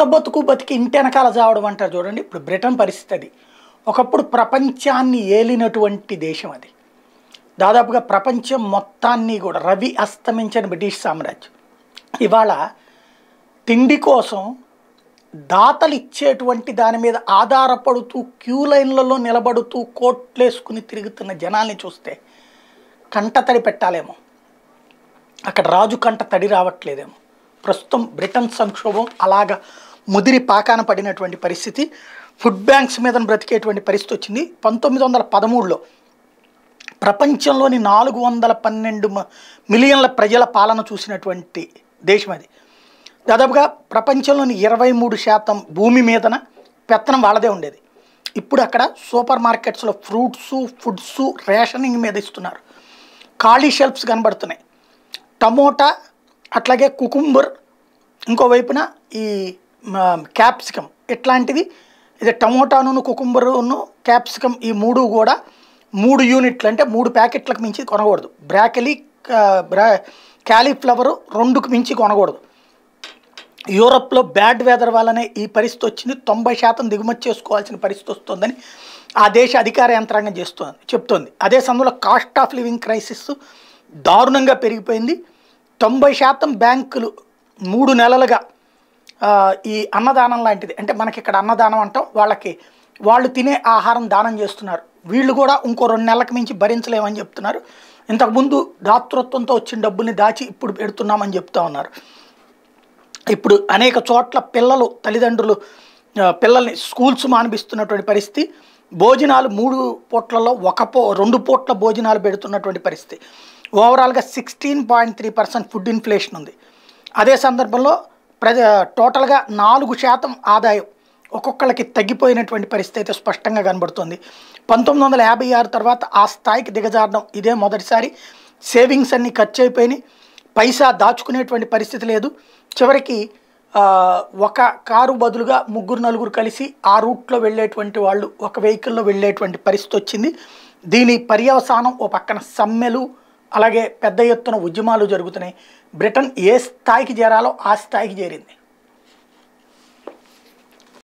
కొత్త బతుకు బతికి ఇంటి వెనకాల జావడం అంటారు చూడండి ఇప్పుడు బ్రిటన్ పరిస్థితి అది ఒకప్పుడు ప్రపంచాన్ని ఏలినటువంటి దేశం అది దాదాపుగా ప్రపంచం మొత్తాన్ని కూడా రవి అస్తమించిన బ్రిటిష్ సామ్రాజ్యం ఇవాళ తిండి కోసం దాతలు ఇచ్చేటువంటి దాని మీద ఆధారపడుతూ క్యూ లైన్లలో నిలబడుతూ కోట్లేసుకుని తిరుగుతున్న జనాల్ని చూస్తే కంట తడి పెట్టాలేమో అక్కడ రాజు కంట తడి రావట్లేదేమో ప్రస్తుతం బ్రిటన్ సంక్షోభం అలాగా ముదిరి పాకాన పడినటువంటి పరిస్థితి ఫుడ్ బ్యాంక్స్ మీద బ్రతికేటువంటి పరిస్థితి వచ్చింది పంతొమ్మిది వందల పదమూడులో ప్రపంచంలోని నాలుగు వందల పన్నెండు మిలియన్ల ప్రజల పాలన చూసినటువంటి దేశం అది దాదాపుగా ప్రపంచంలోని ఇరవై మూడు శాతం భూమి మీదన పెత్తనం వాళ్ళదే ఉండేది ఇప్పుడు అక్కడ సూపర్ మార్కెట్స్లో ఫ్రూట్స్ ఫుడ్స్ రేషనింగ్ మీద ఇస్తున్నారు ఖాళీ షెల్ఫ్స్ కనబడుతున్నాయి టమోటా అట్లాగే కుకుంబర్ ఇంకోవైపున ఈ క్యాప్సికమ్ ఇట్లాంటిది ఇది టమోటాను కుకుంబరును క్యాప్సికమ్ ఈ మూడు కూడా మూడు యూనిట్లు అంటే మూడు ప్యాకెట్లకు మించి కొనకూడదు బ్రాకెలీ బ్రా క్యాలీఫ్లవరు రెండుకు మించి కొనకూడదు యూరప్లో బ్యాడ్ వెదర్ వల్లనే ఈ పరిస్థితి వచ్చింది తొంభై శాతం దిగుమతి చేసుకోవాల్సిన పరిస్థితి వస్తుందని ఆ దేశ అధికార యంత్రాంగం చేస్తుంది చెప్తోంది అదే సమయంలో కాస్ట్ ఆఫ్ లివింగ్ క్రైసిస్ దారుణంగా పెరిగిపోయింది తొంభై శాతం బ్యాంకులు మూడు నెలలుగా ఈ అన్నదానం లాంటిది అంటే మనకి ఇక్కడ అన్నదానం అంటాం వాళ్ళకి వాళ్ళు తినే ఆహారం దానం చేస్తున్నారు వీళ్ళు కూడా ఇంకో రెండు నెలలకు మించి భరించలేమని చెప్తున్నారు ఇంతకుముందు దాతృత్వంతో వచ్చిన డబ్బుల్ని దాచి ఇప్పుడు పెడుతున్నామని చెప్తా ఉన్నారు ఇప్పుడు అనేక చోట్ల పిల్లలు తల్లిదండ్రులు పిల్లల్ని స్కూల్స్ మానిపిస్తున్నటువంటి పరిస్థితి భోజనాలు మూడు పూట్లలో ఒక పో రెండు పూట్ల భోజనాలు పెడుతున్నటువంటి పరిస్థితి ఓవరాల్గా sixteen point three percent food inflation ఉంది అదే సందర్భంలో ప్రజ టోటల్గా నాలుగు శాతం ఆదాయం ఒక్కొక్కళ్ళకి తగ్గిపోయినటువంటి పరిస్థితి అయితే స్పష్టంగా కనబడుతుంది పంతొమ్మిది వందల యాభై ఆరు తర్వాత ఆ స్థాయికి దిగజారడం ఇదే మొదటిసారి సేవింగ్స్ అన్నీ ఖర్చు అయిపోయినాయి పైసా దాచుకునేటువంటి పరిస్థితి లేదు చివరికి ఒక కారు బదులుగా ముగ్గురు నలుగురు కలిసి ఆ రూట్లో వెళ్ళేటువంటి వాళ్ళు ఒక వెహికల్లో వెళ్ళేటువంటి పరిస్థితి వచ్చింది దీని పర్యవసానం ఓ పక్కన సమ్మెలు అలాగే పెద్ద ఎత్తున ఉద్యమాలు జరుగుతున్నాయి బ్రిటన్ ఏ స్థాయికి చేరాలో ఆ స్థాయికి చేరింది